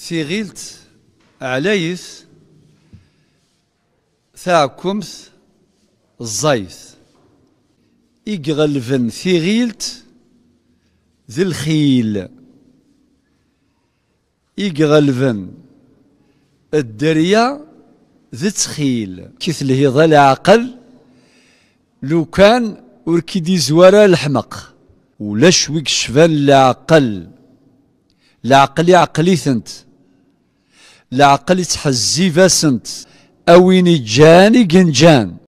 سيغيلت علايس ثاكمس الزايس إيغلفن سيغيلت ذي الخيل إيغلفن الدريا ذي تخيل هي ظل عقل لو كان وركيدي زوارا الحمق ولا شويك شفان العقل العقل يعقلي ثنت لعقلت تحزي فاسنت أويني جاني جنجان